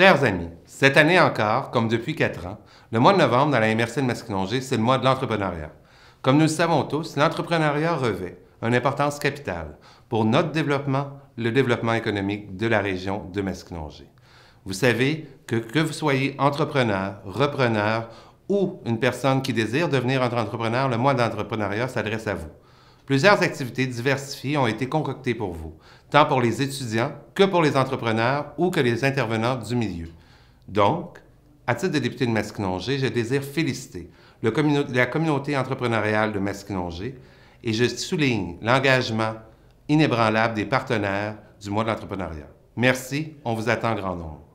Chers amis, cette année encore, comme depuis quatre ans, le mois de novembre dans la MRC de Masquinongé, c'est le mois de l'entrepreneuriat. Comme nous le savons tous, l'entrepreneuriat revêt une importance capitale pour notre développement, le développement économique de la région de Masquinongé. Vous savez que que vous soyez entrepreneur, repreneur ou une personne qui désire devenir entrepreneur, le mois d'entrepreneuriat s'adresse à vous. Plusieurs activités diversifiées ont été concoctées pour vous, tant pour les étudiants que pour les entrepreneurs ou que les intervenants du milieu. Donc, à titre de député de Masquinongé, je désire féliciter la communauté entrepreneuriale de Masquinongé et je souligne l'engagement inébranlable des partenaires du mois de l'entrepreneuriat. Merci, on vous attend en grand nombre.